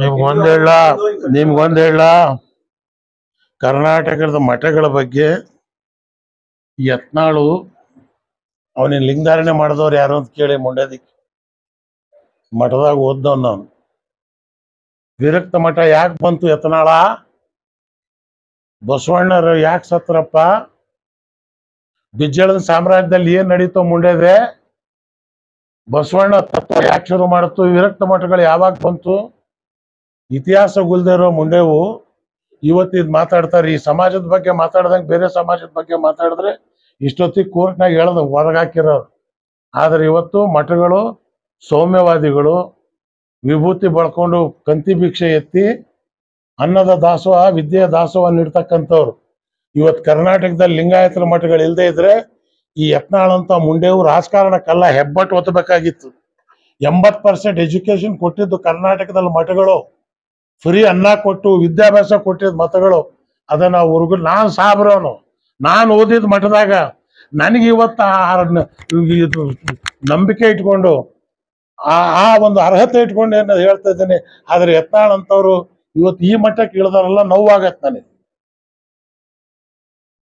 ನಿಮ್ಗೊಂದ್ ಹೇಳ ನಿಮ್ಗೊಂದ್ ಹೇಳ ಕರ್ನಾಟಕದ ಮಠಗಳ ಬಗ್ಗೆ ಯತ್ನಾಳು ಅವನಿನ್ ಲಿಂಗಾರಣೆ ಮಾಡಿದವ್ರು ಯಾರು ಅಂತ ಕೇಳಿ ಮುಂಡೇದಿಕ್ ಮಠದಾಗ ಓದ್ದವ್ ನಾನು ವಿರಕ್ತ ಮಠ ಯಾಕೆ ಬಂತು ಯತ್ನಾಳ ಬಸವಣ್ಣರು ಯಾಕೆ ಸತ್ರಪ್ಪ ಬಿಜ್ಜಳದ ಸಾಮ್ರಾಜ್ಯದಲ್ಲಿ ಏನ್ ನಡೀತೋ ಮುಂಡೇದೆ ಬಸವಣ್ಣ ತತ್ವ ಯಾಕೆ ಶುರು ಮಾಡತ್ತು ವಿರಕ್ತ ಮಠಗಳು ಯಾವಾಗ ಬಂತು ಇತಿಹಾಸ ಇರೋ ಮುಂಡೆವು ಇವತ್ತಿದ್ ಮಾತಾಡ್ತಾರೆ ಈ ಸಮಾಜದ ಬಗ್ಗೆ ಮಾತಾಡ್ದಂಗೆ ಬೇರೆ ಸಮಾಜದ ಬಗ್ಗೆ ಮಾತಾಡಿದ್ರೆ ಇಷ್ಟೊತ್ತಿಗೆ ಕೋರ್ಟ್ನಾಗ ಹೇಳ್ದ ಹೊರಗಾಕಿರೋರು ಆದ್ರೆ ಇವತ್ತು ಮಠಗಳು ಸೌಮ್ಯವಾದಿಗಳು ವಿಭೂತಿ ಬಳ್ಕೊಂಡು ಕಂತಿ ಭಿಕ್ಷೆ ಎತ್ತಿ ಅನ್ನದ ದಾಸೋಹ ವಿದ್ಯೆಯ ದಾಸೋಹ ನೀಡ್ತಕ್ಕಂಥವ್ರು ಇವತ್ತು ಕರ್ನಾಟಕದಲ್ಲಿ ಲಿಂಗಾಯತರ ಮಠಗಳು ಇಲ್ಲದೆ ಇದ್ರೆ ಈ ಯತ್ನಾಳಂತ ಮುಂಡೆವು ರಾಜಕಾರಣಕ್ಕೆಲ್ಲ ಹೆಬ್ಬಟ್ಟು ಒತ್ತಬೇಕಾಗಿತ್ತು ಎಂಬತ್ ಪರ್ಸೆಂಟ್ ಎಜುಕೇಶನ್ ಕೊಟ್ಟಿದ್ದು ಕರ್ನಾಟಕದಲ್ಲಿ ಮಠಗಳು ಫ್ರೀ ಅನ್ನ ಕೊಟ್ಟು ವಿದ್ಯಾಭ್ಯಾಸ ಕೊಟ್ಟಿದ ಮತಗಳು ಅದನ್ನ ಅವ್ರಿಗೂ ನಾನು ಸಾಬ್ರವನು ನಾನು ಓದಿದ ಮಠದಾಗ ನನಗೆ ಇವತ್ತು ನಂಬಿಕೆ ಇಟ್ಕೊಂಡು ಆ ಆ ಒಂದು ಅರ್ಹತೆ ಇಟ್ಕೊಂಡು ಏನು ಹೇಳ್ತಾ ಇದ್ದೀನಿ ಆದ್ರೆ ಯತ್ನಾಳ್ ಅಂತವ್ರು ಇವತ್ತು ಈ ಮಟ್ಟಕ್ಕೆ ಇಳಿದಾರಲ್ಲ ನೋವಾಗತ್ತೆ ನನಗೆ